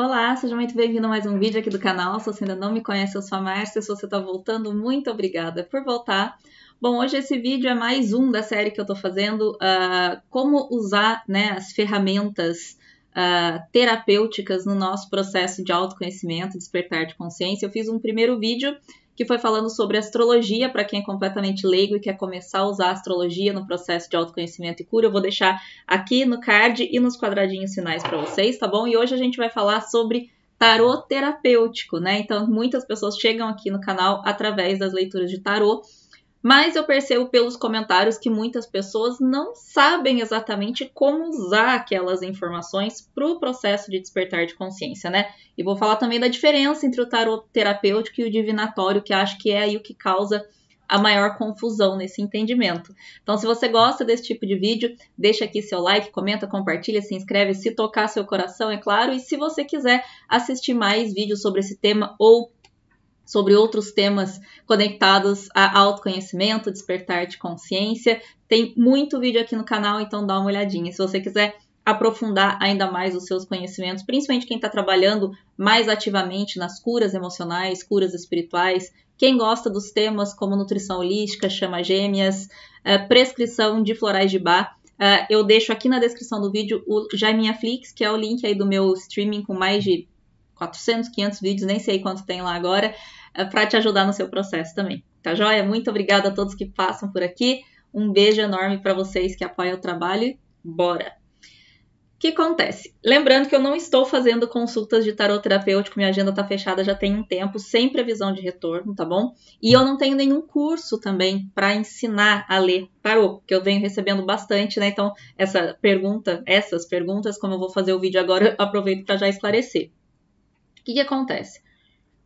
Olá, seja muito bem-vindo a mais um vídeo aqui do canal. Se você ainda não me conhece, eu sou a Márcia. Se você está voltando, muito obrigada por voltar. Bom, hoje esse vídeo é mais um da série que eu estou fazendo, uh, como usar né, as ferramentas uh, terapêuticas no nosso processo de autoconhecimento, despertar de consciência. Eu fiz um primeiro vídeo que foi falando sobre astrologia para quem é completamente leigo e quer começar a usar a astrologia no processo de autoconhecimento e cura. Eu vou deixar aqui no card e nos quadradinhos finais para vocês, tá bom? E hoje a gente vai falar sobre tarô terapêutico, né? Então, muitas pessoas chegam aqui no canal através das leituras de tarô mas eu percebo pelos comentários que muitas pessoas não sabem exatamente como usar aquelas informações para o processo de despertar de consciência, né? E vou falar também da diferença entre o tarot terapêutico e o divinatório, que acho que é aí o que causa a maior confusão nesse entendimento. Então, se você gosta desse tipo de vídeo, deixa aqui seu like, comenta, compartilha, se inscreve, se tocar seu coração, é claro. E se você quiser assistir mais vídeos sobre esse tema ou sobre outros temas conectados a autoconhecimento, despertar de consciência. Tem muito vídeo aqui no canal, então dá uma olhadinha. Se você quiser aprofundar ainda mais os seus conhecimentos, principalmente quem está trabalhando mais ativamente nas curas emocionais, curas espirituais, quem gosta dos temas como nutrição holística, chama gêmeas, eh, prescrição de florais de bar, eh, eu deixo aqui na descrição do vídeo o Jaiminha Flix, que é o link aí do meu streaming com mais de 400, 500 vídeos, nem sei quanto tem lá agora. Eh, para te ajudar no seu processo também. Tá joia? Muito obrigada a todos que passam por aqui. Um beijo enorme para vocês que apoiam o trabalho. Bora! O que acontece? Lembrando que eu não estou fazendo consultas de tarot terapêutico, minha agenda está fechada já tem um tempo, sem previsão de retorno, tá bom? E eu não tenho nenhum curso também para ensinar a ler tarot, que eu venho recebendo bastante, né? Então, essa pergunta, essas perguntas, como eu vou fazer o vídeo agora, aproveito para já esclarecer. O que, que acontece?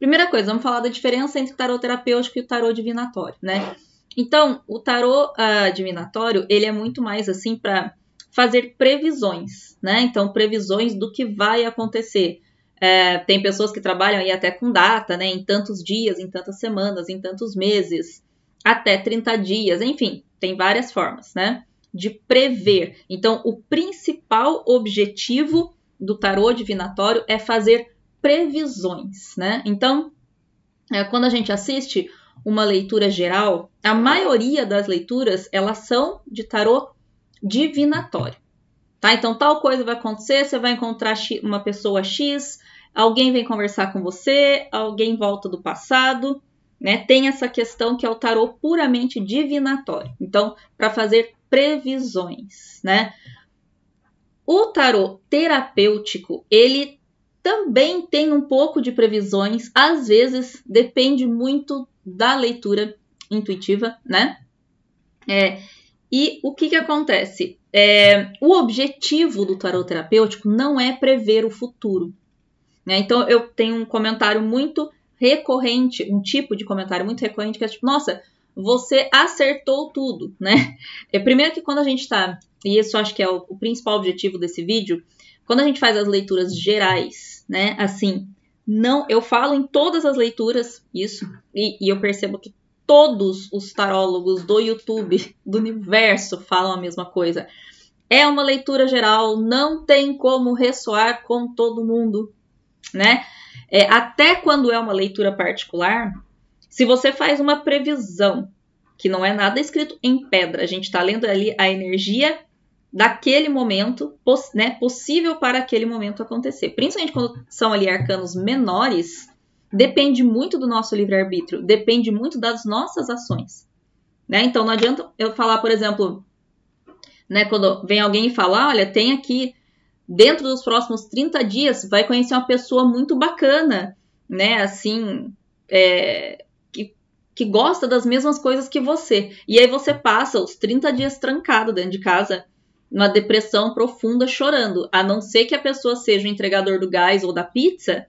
Primeira coisa, vamos falar da diferença entre o tarô terapêutico e o tarô divinatório, né? Então, o tarô uh, divinatório, ele é muito mais assim para fazer previsões, né? Então, previsões do que vai acontecer. É, tem pessoas que trabalham aí até com data, né? Em tantos dias, em tantas semanas, em tantos meses, até 30 dias, enfim, tem várias formas, né? De prever. Então, o principal objetivo do tarô divinatório é fazer previsões, né? Então, é, quando a gente assiste uma leitura geral, a maioria das leituras elas são de tarô divinatório, tá? Então, tal coisa vai acontecer, você vai encontrar uma pessoa X, alguém vem conversar com você, alguém volta do passado, né? Tem essa questão que é o tarô puramente divinatório. Então, para fazer previsões, né? O tarô terapêutico, ele também tem um pouco de previsões, às vezes depende muito da leitura intuitiva, né? É, e o que, que acontece? É, o objetivo do tarot terapêutico não é prever o futuro. Né? Então, eu tenho um comentário muito recorrente, um tipo de comentário muito recorrente que é tipo, nossa, você acertou tudo, né? É, primeiro que quando a gente tá, e isso acho que é o, o principal objetivo desse vídeo, quando a gente faz as leituras gerais né? Assim, não, eu falo em todas as leituras isso, e, e eu percebo que todos os tarólogos do YouTube, do universo, falam a mesma coisa. É uma leitura geral, não tem como ressoar com todo mundo, né? É, até quando é uma leitura particular, se você faz uma previsão, que não é nada escrito em pedra, a gente está lendo ali a energia daquele momento, poss né, possível para aquele momento acontecer. Principalmente quando são ali arcanos menores, depende muito do nosso livre-arbítrio, depende muito das nossas ações. Né? Então não adianta eu falar, por exemplo, né, quando vem alguém e fala, olha, tem aqui, dentro dos próximos 30 dias, vai conhecer uma pessoa muito bacana, né, assim, é, que, que gosta das mesmas coisas que você. E aí você passa os 30 dias trancado dentro de casa, uma depressão profunda chorando, a não ser que a pessoa seja o entregador do gás ou da pizza,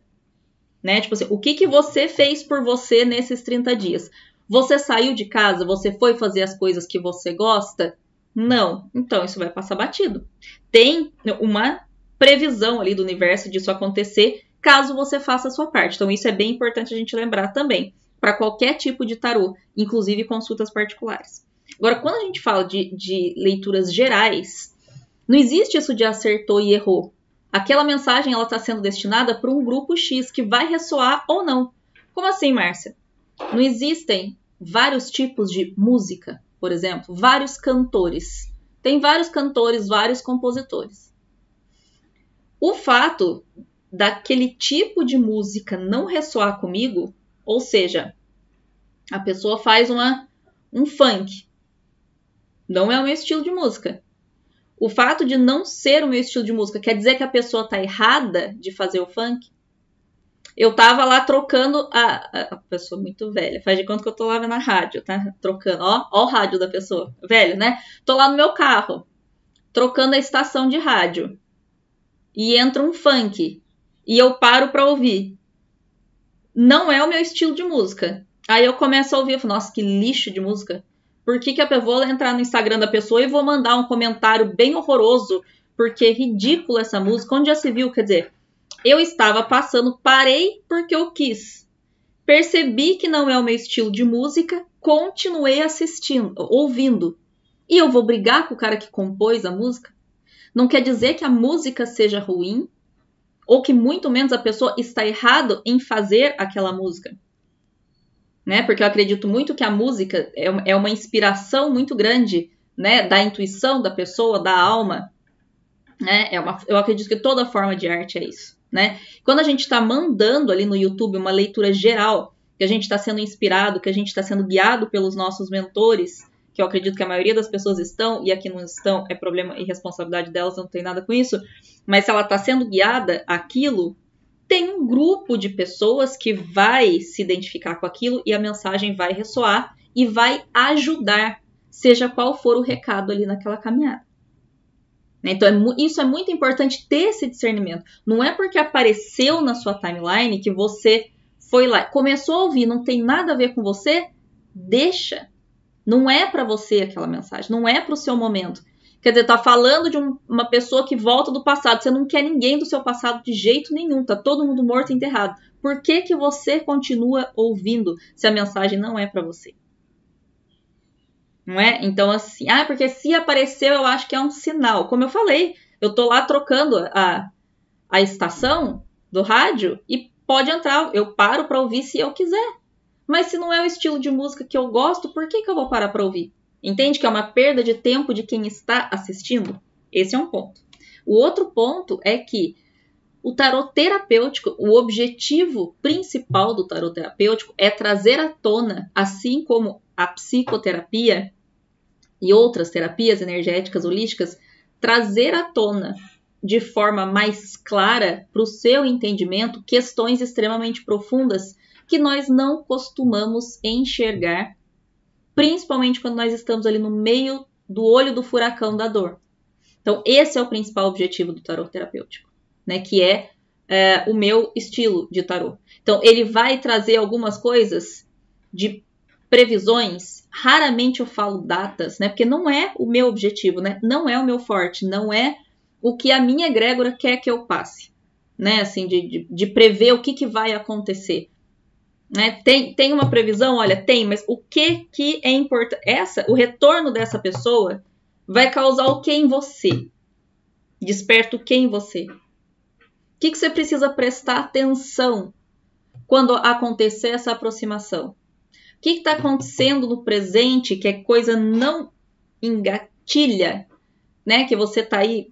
né? Tipo assim, o que, que você fez por você nesses 30 dias? Você saiu de casa? Você foi fazer as coisas que você gosta? Não. Então isso vai passar batido. Tem uma previsão ali do universo disso acontecer, caso você faça a sua parte. Então isso é bem importante a gente lembrar também, para qualquer tipo de tarô, inclusive consultas particulares. Agora, quando a gente fala de, de leituras gerais, não existe isso de acertou e errou. Aquela mensagem ela está sendo destinada para um grupo X que vai ressoar ou não. Como assim, Márcia? Não existem vários tipos de música, por exemplo, vários cantores. Tem vários cantores, vários compositores. O fato daquele tipo de música não ressoar comigo, ou seja, a pessoa faz uma, um funk. Não é o meu estilo de música. O fato de não ser o meu estilo de música quer dizer que a pessoa tá errada de fazer o funk? Eu tava lá trocando a, a, pessoa muito velha. Faz de conta que eu tô lá na rádio, tá? Trocando, ó, ó o rádio da pessoa, velho, né? Tô lá no meu carro, trocando a estação de rádio. E entra um funk e eu paro para ouvir. Não é o meu estilo de música. Aí eu começo a ouvir, eu falo, nossa, que lixo de música. Por que, que eu vou entrar no Instagram da pessoa e vou mandar um comentário bem horroroso? Porque é ridícula essa música. Onde já se viu? Quer dizer, eu estava passando, parei porque eu quis. Percebi que não é o meu estilo de música, continuei assistindo, ouvindo. E eu vou brigar com o cara que compôs a música? Não quer dizer que a música seja ruim, ou que muito menos a pessoa está errado em fazer aquela música né? Porque eu acredito muito que a música é, é uma inspiração muito grande, né? Da intuição da pessoa, da alma, né? É uma, eu acredito que toda forma de arte é isso, né? Quando a gente está mandando ali no YouTube uma leitura geral, que a gente está sendo inspirado, que a gente está sendo guiado pelos nossos mentores, que eu acredito que a maioria das pessoas estão, e aqui não estão, é problema e responsabilidade delas, não tem nada com isso, mas se ela está sendo guiada aquilo, tem um grupo de pessoas que vai se identificar com aquilo e a mensagem vai ressoar e vai ajudar, seja qual for o recado ali naquela caminhada. Né? Então, é, isso é muito importante ter esse discernimento. Não é porque apareceu na sua timeline que você foi lá, começou a ouvir, não tem nada a ver com você, deixa. Não é para você aquela mensagem, não é para o seu momento. Quer dizer, tá falando de um, uma pessoa que volta do passado. Você não quer ninguém do seu passado de jeito nenhum. Tá todo mundo morto e enterrado. Por que, que você continua ouvindo se a mensagem não é para você? Não é? Então, assim, ah, porque se apareceu, eu acho que é um sinal. Como eu falei, eu tô lá trocando a, a estação do rádio e pode entrar. Eu paro para ouvir se eu quiser. Mas se não é o estilo de música que eu gosto, por que, que eu vou parar para ouvir? Entende que é uma perda de tempo de quem está assistindo? Esse é um ponto. O outro ponto é que o tarot terapêutico, o objetivo principal do tarot terapêutico é trazer à tona, assim como a psicoterapia e outras terapias energéticas holísticas, trazer à tona de forma mais clara para o seu entendimento questões extremamente profundas que nós não costumamos enxergar principalmente quando nós estamos ali no meio do olho do furacão da dor. Então, esse é o principal objetivo do tarot terapêutico, né? Que é, é o meu estilo de tarot. Então, ele vai trazer algumas coisas de previsões. Raramente eu falo datas, né? Porque não é o meu objetivo, né? Não é o meu forte, não é o que a minha egrégora quer que eu passe, né? Assim, de, de, de prever o que, que vai acontecer. Né? Tem, tem uma previsão? Olha, tem, mas o que, que é importante? Essa, o retorno dessa pessoa vai causar o que em você? Desperta o que em você? O que, que você precisa prestar atenção quando acontecer essa aproximação? O que está acontecendo no presente que é coisa não engatilha, né? Que você está aí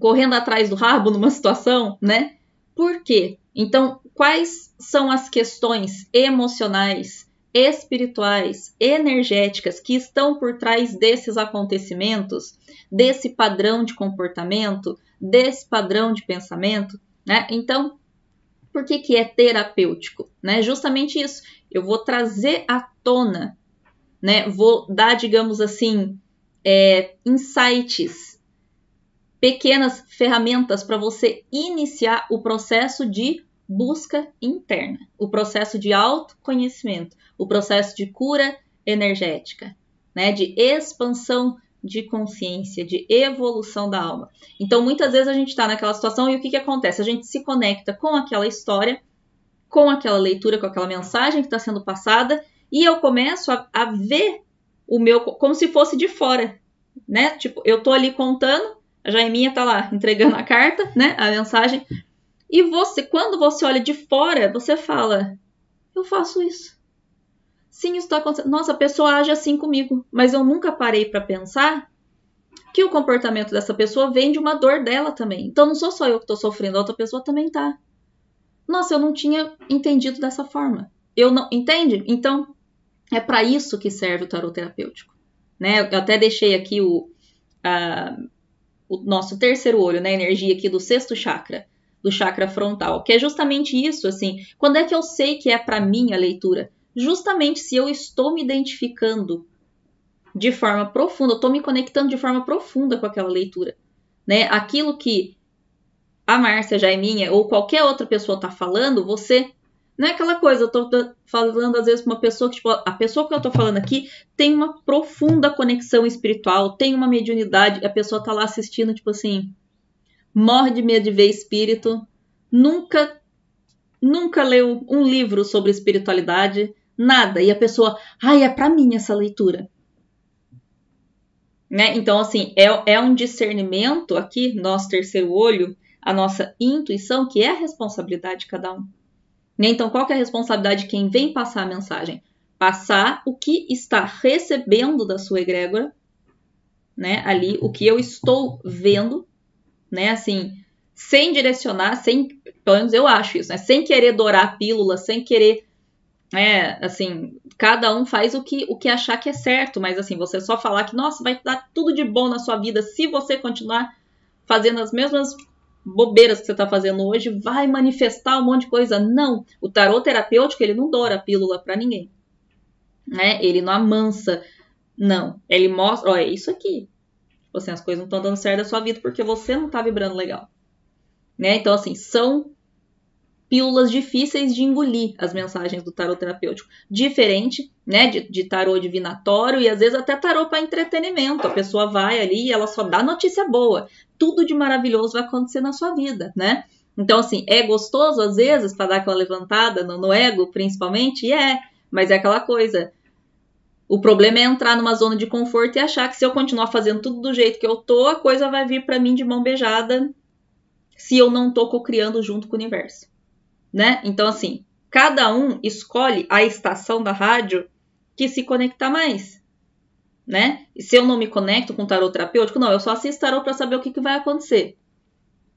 correndo atrás do rabo numa situação, né? Por quê? Então, quais são as questões emocionais, espirituais, energéticas que estão por trás desses acontecimentos, desse padrão de comportamento, desse padrão de pensamento, né? Então, por que, que é terapêutico? Né? Justamente isso. Eu vou trazer à tona, né? Vou dar, digamos assim, é, insights, pequenas ferramentas para você iniciar o processo de busca interna, o processo de autoconhecimento, o processo de cura energética, né, de expansão de consciência, de evolução da alma. Então, muitas vezes a gente está naquela situação e o que, que acontece? A gente se conecta com aquela história, com aquela leitura, com aquela mensagem que está sendo passada, e eu começo a, a, ver o meu como se fosse de fora, né? Tipo, eu tô ali contando, a Jaiminha tá lá entregando a carta, né? A mensagem, e você, quando você olha de fora, você fala: eu faço isso. Sim, isso está acontecendo. Nossa, a pessoa age assim comigo, mas eu nunca parei para pensar que o comportamento dessa pessoa vem de uma dor dela também. Então não sou só eu que estou sofrendo, a outra pessoa também tá. Nossa, eu não tinha entendido dessa forma. Eu não, entende? Então é para isso que serve o tarot terapêutico, né? Eu até deixei aqui o, o nosso terceiro olho, né? Energia aqui do sexto chakra do chakra frontal, que é justamente isso, assim, quando é que eu sei que é para mim a leitura? Justamente se eu estou me identificando de forma profunda, eu estou me conectando de forma profunda com aquela leitura, né? Aquilo que a Márcia já é minha ou qualquer outra pessoa está falando, você não é aquela coisa, eu tô falando às vezes pra uma pessoa que, tipo, a pessoa que eu tô falando aqui tem uma profunda conexão espiritual, tem uma mediunidade, a pessoa tá lá assistindo, tipo assim, morde medo de ver espírito, nunca, nunca leu um livro sobre espiritualidade, nada. E a pessoa, ai, é para mim essa leitura. Né? Então, assim, é, é um discernimento aqui, nosso terceiro olho, a nossa intuição, que é a responsabilidade de cada um. Né? Então, qual que é a responsabilidade de quem vem passar a mensagem? Passar o que está recebendo da sua egrégora, né? Ali, o que eu estou vendo né? Assim, sem direcionar, sem, pelo menos eu acho isso, né? Sem querer dourar a pílula, sem querer, né? Assim, cada um faz o que, o que achar que é certo, mas assim, você só falar que, nossa, vai dar tudo de bom na sua vida se você continuar fazendo as mesmas bobeiras que você está fazendo hoje, vai manifestar um monte de coisa. Não, o tarot terapêutico, ele não doura a pílula para ninguém, né? Ele não amansa, não. Ele mostra, olha, é isso aqui, Tipo assim, as coisas não estão dando certo da sua vida porque você não está vibrando legal. Né? Então, assim, são pílulas difíceis de engolir as mensagens do tarot terapêutico. Diferente, né, de, de tarô divinatório e às vezes até tarô para entretenimento. A pessoa vai ali e ela só dá notícia boa. Tudo de maravilhoso vai acontecer na sua vida, né? Então, assim, é gostoso às vezes para dar aquela levantada no, no ego, principalmente? E é, mas é aquela coisa. O problema é entrar numa zona de conforto e achar que se eu continuar fazendo tudo do jeito que eu tô, a coisa vai vir para mim de mão beijada se eu não tô cocriando junto com o universo, né? Então assim, cada um escolhe a estação da rádio que se conectar mais, né? E se eu não me conecto com tarot terapêutico, não, eu só assisto tarot para saber o que, que vai acontecer.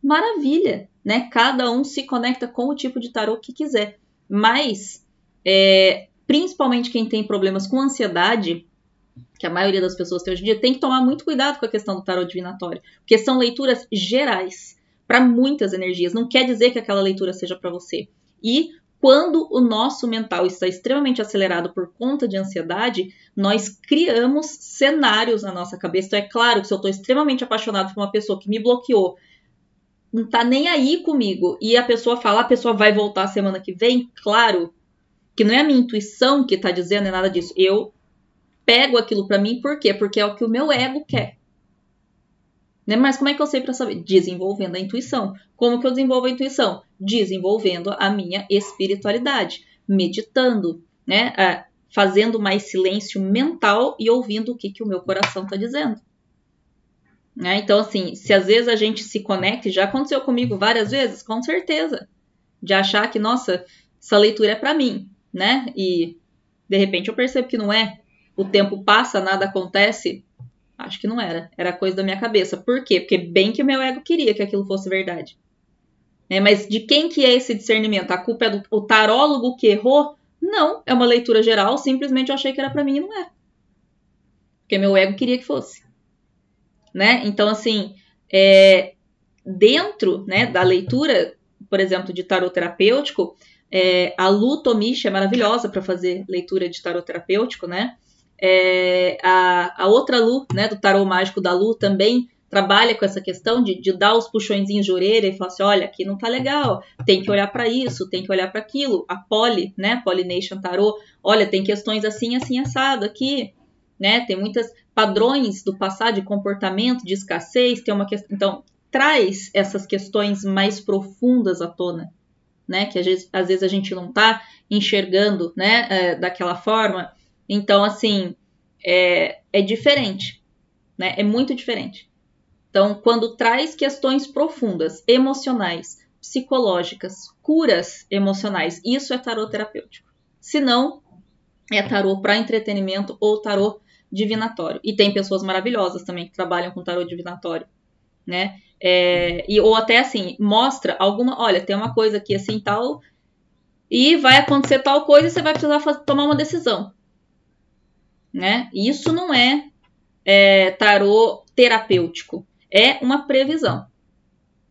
Maravilha, né? Cada um se conecta com o tipo de tarot que quiser, mas é, principalmente quem tem problemas com ansiedade, que a maioria das pessoas tem hoje em dia, tem que tomar muito cuidado com a questão do tarot divinatório, porque são leituras gerais para muitas energias. Não quer dizer que aquela leitura seja para você. E quando o nosso mental está extremamente acelerado por conta de ansiedade, nós criamos cenários na nossa cabeça. Então, é claro que se eu estou extremamente apaixonado por uma pessoa que me bloqueou, não tá nem aí comigo, e a pessoa fala, a pessoa vai voltar semana que vem, claro, que não é a minha intuição que está dizendo, é nada disso. Eu pego aquilo para mim, por quê? Porque é o que o meu ego quer. Né? Mas como é que eu sei para saber? Desenvolvendo a intuição. Como que eu desenvolvo a intuição? Desenvolvendo a minha espiritualidade, meditando, né? Ah, fazendo mais silêncio mental e ouvindo o que, que o meu coração está dizendo. Né? Então, assim, se às vezes a gente se conecta, já aconteceu comigo várias vezes, com certeza, de achar que, nossa, essa leitura é para mim né? E de repente eu percebo que não é. O tempo passa, nada acontece. Acho que não era. Era coisa da minha cabeça. Por quê? Porque bem que o meu ego queria que aquilo fosse verdade. É, mas de quem que é esse discernimento? A culpa é do tarólogo que errou? Não, é uma leitura geral. Simplesmente eu achei que era para mim e não é. Porque meu ego queria que fosse. Né? Então, assim, é, dentro né, da leitura, por exemplo, de tarot terapêutico, é, a Lu Tomichi é maravilhosa para fazer leitura de tarot terapêutico, né? É, a, a, outra Lu, né, do tarot mágico da Lu, também trabalha com essa questão de, de dar os puxõezinhos de orelha e falar assim, olha, aqui não tá legal, tem que olhar para isso, tem que olhar para aquilo. A Poly, né, Polynation Tarot, olha, tem questões assim, assim, assado aqui, né, tem muitos padrões do passado de comportamento, de escassez, tem uma questão... Então, traz essas questões mais profundas à tona, né? Que às vezes, às vezes a gente não tá enxergando, né? É, daquela forma. Então, assim, é, é diferente, né? É muito diferente. Então, quando traz questões profundas, emocionais, psicológicas, curas emocionais, isso é tarô terapêutico. Se não, é tarô para entretenimento ou tarô divinatório. E tem pessoas maravilhosas também que trabalham com tarô divinatório né? É, e, ou até assim, mostra alguma, olha, tem uma coisa aqui assim tal, e vai acontecer tal coisa e você vai precisar fazer, tomar uma decisão. Né? Isso não é, é tarô terapêutico, é uma previsão.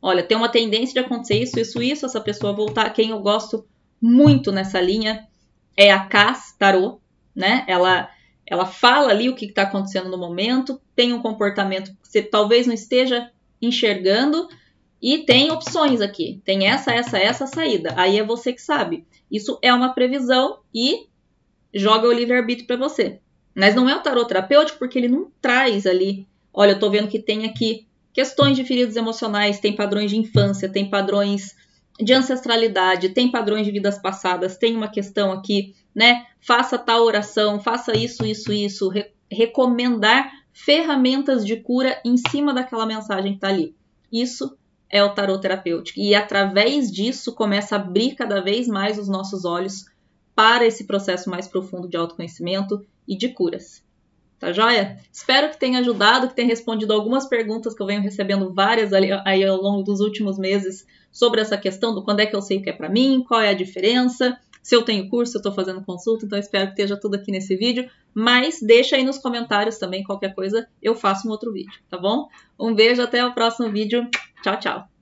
Olha, tem uma tendência de acontecer isso, isso, isso, essa pessoa voltar. Quem eu gosto muito nessa linha é a Cass Tarot, né? Ela ela fala ali o que está acontecendo no momento, tem um comportamento que você talvez não esteja enxergando e tem opções aqui. Tem essa, essa, essa saída. Aí é você que sabe. Isso é uma previsão e joga o livre-arbítrio para você. Mas não é o tarot terapêutico porque ele não traz ali. Olha, eu tô vendo que tem aqui questões de feridos emocionais, tem padrões de infância, tem padrões de ancestralidade, tem padrões de vidas passadas, tem uma questão aqui, né? Faça tal oração, faça isso, isso, isso, re recomendar ferramentas de cura em cima daquela mensagem que está ali. Isso é o tarot terapêutico. E através disso começa a abrir cada vez mais os nossos olhos para esse processo mais profundo de autoconhecimento e de curas. Tá joia? Espero que tenha ajudado, que tenha respondido algumas perguntas que eu venho recebendo várias ali, aí ao longo dos últimos meses sobre essa questão do quando é que eu sei o que é para mim, qual é a diferença, se eu tenho curso, se eu estou fazendo consulta, então espero que esteja tudo aqui nesse vídeo mas deixa aí nos comentários também qualquer coisa, eu faço um outro vídeo, tá bom? Um beijo, até o próximo vídeo. Tchau, tchau.